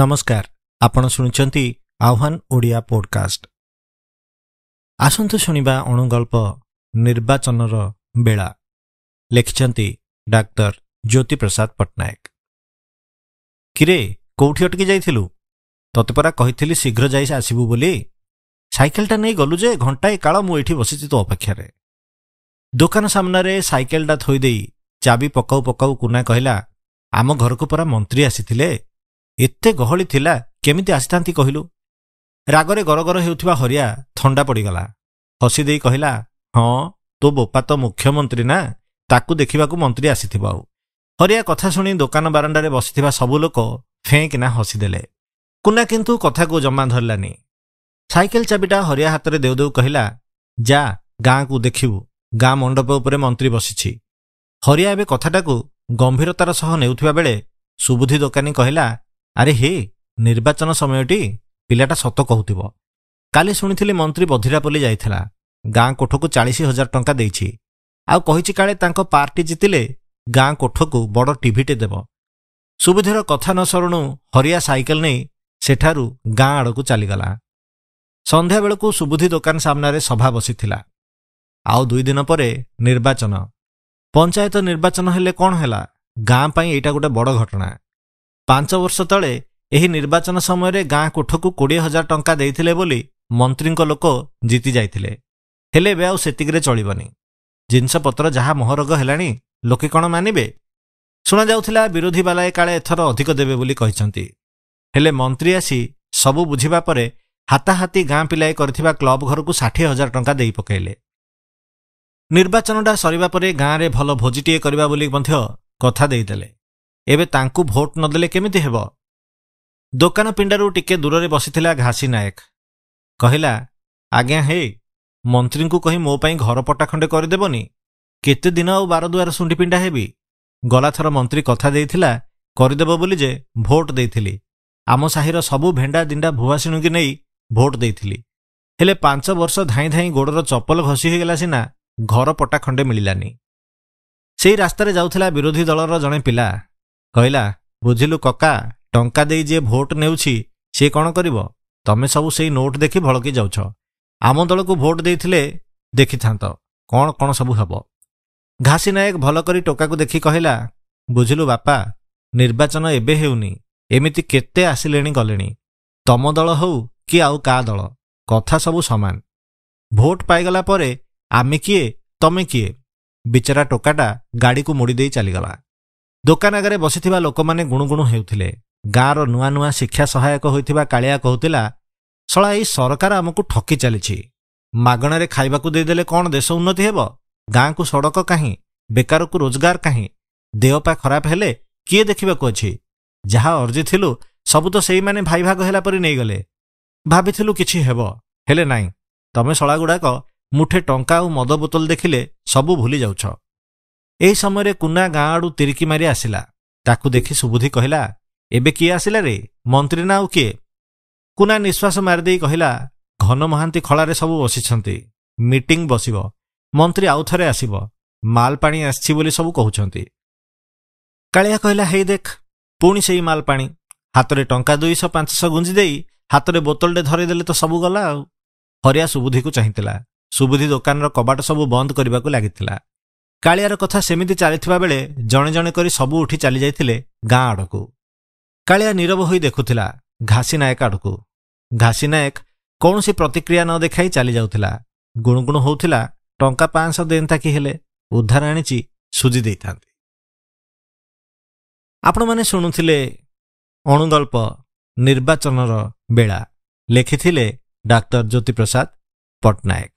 ନମସ୍କାର ଆପଣ ଶୁଣିଛନ୍ତି ଆହ୍ୱାନ ଓଡ଼ିଆ ପଡ଼କାଷ୍ଟ ଆସନ୍ତୁ ଶୁଣିବା ଅଣୁଗଳ୍ପ ନିର୍ବାଚନର ବେଳା ଲେଖିଛନ୍ତି ଡାକ୍ତର ଜ୍ୟୋତିପ୍ରସାଦ ପଟ୍ଟନାୟକ କିରେ କେଉଁଠି ଅଟକି ଯାଇଥିଲୁ ତତେ ପରା କହିଥିଲି ଶୀଘ୍ର ଯାଇ ସେ ଆସିବୁ ବୋଲି ସାଇକେଲଟା ନେଇ ଗଲୁ ଯେ ଘଣ୍ଟାଏ କାଳ ମୁଁ ଏଠି ବସିଛି ତୋ ଅପେକ୍ଷାରେ ଦୋକାନ ସାମ୍ନାରେ ସାଇକେଲଟା ଥୋଇଦେଇ ଚାବି ପକାଉ ପକାଉ କୁନା କହିଲା ଆମ ଘରକୁ ପରା ମନ୍ତ୍ରୀ ଆସିଥିଲେ ଏତେ ଗହଳି ଥିଲା କେମିତି ଆସିଥାନ୍ତି କହିଲୁ ରାଗରେ ଗରଗର ହେଉଥିବା ହରିଆ ଥଣ୍ଡା ପଡ଼ିଗଲା ହସି ଦେଇ କହିଲା ହଁ ତୋ ବୋପା ତ ମୁଖ୍ୟମନ୍ତ୍ରୀ ନା ତାକୁ ଦେଖିବାକୁ ମନ୍ତ୍ରୀ ଆସିଥିବ ଆଉ ହରିଆ କଥା ଶୁଣି ଦୋକାନ ବାରଣ୍ଡାରେ ବସିଥିବା ସବୁ ଲୋକ ଫେଁକିନା ହସିଦେଲେ କୁନା କିନ୍ତୁ କଥାକୁ ଜମା ଧରିଲାନି ସାଇକେଲ ଚାବିଟା ହରିଆ ହାତରେ ଦେଉ ଦେଉ କହିଲା ଯା ଗାଁକୁ ଦେଖିବୁ ଗାଁ ମଣ୍ଡପ ଉପରେ ମନ୍ତ୍ରୀ ବସିଛି ହରିଆ ଏବେ କଥାଟାକୁ ଗମ୍ଭୀରତାର ସହ ନେଉଥିବା ବେଳେ ସୁବୁଧି ଦୋକାନୀ କହିଲା ଆରେ ହେ ନିର୍ବାଚନ ସମୟଟି ପିଲାଟା ସତ କହୁଥିବ କାଲି ଶୁଣିଥିଲି ମନ୍ତ୍ରୀ ବଧିରାପଲ୍ଲୀ ଯାଇଥିଲା ଗାଁ କୋଠକୁ ଚାଳିଶ ହଜାର ଟଙ୍କା ଦେଇଛି ଆଉ କହିଛି କାଳେ ତାଙ୍କ ପାର୍ଟି ଜିତିଲେ ଗାଁ କୋଠକୁ ବଡ଼ ଟିଭିଟେ ଦେବ ସୁବିଧାର କଥା ନ ଶରଣୁ ହରିଆ ସାଇକେଲ ନେଇ ସେଠାରୁ ଗାଁ ଆଡ଼କୁ ଚାଲିଗଲା ସନ୍ଧ୍ୟାବେଳକୁ ସୁବୁଧି ଦୋକାନ ସାମ୍ନାରେ ସଭା ବସିଥିଲା ଆଉ ଦୁଇଦିନ ପରେ ନିର୍ବାଚନ ପଞ୍ଚାୟତ ନିର୍ବାଚନ ହେଲେ କ'ଣ ହେଲା ଗାଁ ପାଇଁ ଏଇଟା ଗୋଟେ ବଡ଼ ଘଟଣା ପାଞ୍ଚ ବର୍ଷ ତଳେ ଏହି ନିର୍ବାଚନ ସମୟରେ ଗାଁ କୋଠକୁ କୋଡ଼ିଏ ହଜାର ଟଙ୍କା ଦେଇଥିଲେ ବୋଲି ମନ୍ତ୍ରୀଙ୍କ ଲୋକ ଜିତି ଯାଇଥିଲେ ହେଲେ ଏବେ ଆଉ ସେତିକିରେ ଚଳିବନି ଜିନିଷପତ୍ର ଯାହା ମହରଗ ହେଲାଣି ଲୋକେ କ'ଣ ମାନିବେ ଶୁଣାଯାଉଥିଲା ବିରୋଧୀ ବାଲାଏ କାଳେ ଏଥର ଅଧିକ ଦେବେ ବୋଲି କହିଛନ୍ତି ହେଲେ ମନ୍ତ୍ରୀ ଆସି ସବୁ ବୁଝିବା ପରେ ହାତାହାତି ଗାଁ ପିଲାଏ କରିଥିବା କ୍ଲବ୍ ଘରକୁ ଷାଠିଏ ହଜାର ଟଙ୍କା ଦେଇ ପକାଇଲେ ନିର୍ବାଚନଟା ସରିବା ପରେ ଗାଁରେ ଭଲ ଭୋଜିଟିଏ କରିବା ବୋଲି ମଧ୍ୟ କଥା ଦେଇଦେଲେ ଏବେ ତାଙ୍କୁ ଭୋଟ୍ ଦେଲେ କେମିତି ହେବ ଦୋକାନ ପିଣ୍ଡାରୁ ଟିକେ ଦୂରରେ ବସିଥିଲା ଘାସି ନାୟକ କହିଲା ଆଜ୍ଞା ହେ ମନ୍ତ୍ରୀଙ୍କୁ କହି ମୋ ପାଇଁ ଘର ପଟା ଖଣ୍ଡେ କରିଦେବନି କେତେ ଦିନ ଆଉ ବାରଦୁଆର ଶୁଣ୍ଢି ପିଣ୍ଡା ହେବି ଗଲାଥର ମନ୍ତ୍ରୀ କଥା ଦେଇଥିଲା କରିଦେବ ବୋଲି ଯେ ଭୋଟ୍ ଦେଇଥିଲି ଆମ ସାହିର ସବୁ ଭେଣ୍ଡା ଦିଣ୍ଡା ଭୁଆସିଣୁକି ନେଇ ଭୋଟ୍ ଦେଇଥିଲି ହେଲେ ପାଞ୍ଚ ବର୍ଷ ଧାଇଁ ଧାଇଁ ଗୋଡ଼ର ଚପଲ ଘଷି ହୋଇଗଲା ସିନା ଘର ପଟା ଖଣ୍ଡେ ମିଳିଲାନି ସେହି ରାସ୍ତାରେ ଯାଉଥିଲା ବିରୋଧୀ ଦଳର ଜଣେ ପିଲା କହିଲା ବୁଝିଲୁ କକା ଟଙ୍କା ଦେଇ ଯିଏ ଭୋଟ ନେଉଛି ସିଏ କ'ଣ କରିବ ତମେ ସବୁ ସେଇ ନୋଟ୍ ଦେଖି ଭଳକି ଯାଉଛ ଆମ ଦଳକୁ ଭୋଟ ଦେଇଥିଲେ ଦେଖିଥାନ୍ତ କ'ଣ କ'ଣ ସବୁ ହେବ ଘାସି ନାୟକ ଭଲ କରି ଟୋକାକୁ ଦେଖି କହିଲା ବୁଝିଲୁ ବାପା ନିର୍ବାଚନ ଏବେ ହେଉନି ଏମିତି କେତେ ଆସିଲେଣି ଗଲେଣି ତମ ଦଳ ହଉ କି ଆଉ କା ଦଳ କଥା ସବୁ ସମାନ ଭୋଟ ପାଇଗଲା ପରେ ଆମେ କିଏ ତମେ କିଏ ବିଚରା ଟୋକାଟା ଗାଡ଼ିକୁ ମୋଡ଼ି ଦେଇ ଚାଲିଗଲା ଦୋକାନ ଆଗରେ ବସିଥିବା ଲୋକମାନେ ଗୁଣୁଗୁଣୁ ହେଉଥିଲେ ଗାଁର ନୂଆ ନୂଆ ଶିକ୍ଷା ସହାୟକ ହୋଇଥିବା କାଳିଆ କହୁଥିଲା ଶଳା ଏଇ ସରକାର ଆମକୁ ଠକି ଚାଲିଛି ମାଗଣାରେ ଖାଇବାକୁ ଦେଇଦେଲେ କ'ଣ ଦେଶ ଉନ୍ନତି ହେବ ଗାଁକୁ ସଡ଼କ କାହିଁ ବେକାରକୁ ରୋଜଗାର କାହିଁ ଦେହ ପା ଖରାପ ହେଲେ କିଏ ଦେଖିବାକୁ ଅଛି ଯାହା ଅର୍ଜିଥିଲୁ ସବୁ ତ ସେଇମାନେ ଭାଇ ଭାଗ ହେଲା ପରି ନେଇଗଲେ ଭାବିଥିଲୁ କିଛି ହେବ ହେଲେ ନାହିଁ ତମେ ଶଳାଗୁଡ଼ାକ ମୁଠେ ଟଙ୍କା ଆଉ ମଦ ବୋତଲ ଦେଖିଲେ ସବୁ ଭୁଲି ଯାଉଛ ଏହି ସମୟରେ କୁନା ଗାଁ ଆଡ଼ୁ ତିରିକି ମାରି ଆସିଲା ତାକୁ ଦେଖି ସୁବୁଧି କହିଲା ଏବେ କିଏ ଆସିଲା ରେ ମନ୍ତ୍ରୀ ନା ଆଉ କିଏ କୁନା ନିଶ୍ୱାସ ମାରିଦେଇ କହିଲା ଘନ ମହାନ୍ତି ଖଳାରେ ସବୁ ବସିଛନ୍ତି ମିଟିଂ ବସିବ ମନ୍ତ୍ରୀ ଆଉ ଥରେ ଆସିବ ମାଲ ପାଣି ଆସିଛି ବୋଲି ସବୁ କହୁଛନ୍ତି କାଳିଆ କହିଲା ହେଇ ଦେଖ ପୁଣି ସେଇ ମାଲ ପାଣି ହାତରେ ଟଙ୍କା ଦୁଇଶହ ପାଞ୍ଚଶହ ଗୁଞ୍ଜି ଦେଇ ହାତରେ ବୋତଲଟେ ଧରେଇଦେଲେ ତ ସବୁ ଗଲା ଆଉ ହରିଆ ସୁବୁଧିକୁ ଚାହିଁଥିଲା ସୁବୁଧି ଦୋକାନର କବାଟ ସବୁ ବନ୍ଦ କରିବାକୁ ଲାଗିଥିଲା କାଳିଆର କଥା ସେମିତି ଚାଲିଥିବା ବେଳେ ଜଣେ ଜଣେ କରି ସବୁ ଉଠି ଚାଲିଯାଇଥିଲେ ଗାଁ ଆଡ଼କୁ କାଳିଆ ନିରବ ହୋଇ ଦେଖୁଥିଲା ଘାସି ନାୟକ ଆଡ଼କୁ ଘାସି ନାୟକ କୌଣସି ପ୍ରତିକ୍ରିୟା ନ ଦେଖାଇ ଚାଲିଯାଉଥିଲା ଗୁଣୁଗୁଣୁ ହେଉଥିଲା ଟଙ୍କା ପାଞ୍ଚଶହ ଦେନ୍ତା କି ହେଲେ ଉଦ୍ଧାର ଆଣିଛି ସୁଜି ଦେଇଥାନ୍ତି ଆପଣମାନେ ଶୁଣୁଥିଲେ ଅଣୁଗଳ୍ପ ନିର୍ବାଚନର ବେଳା ଲେଖିଥିଲେ ଡାକ୍ତର ଜ୍ୟୋତିପ୍ରସାଦ ପଟ୍ଟନାୟକ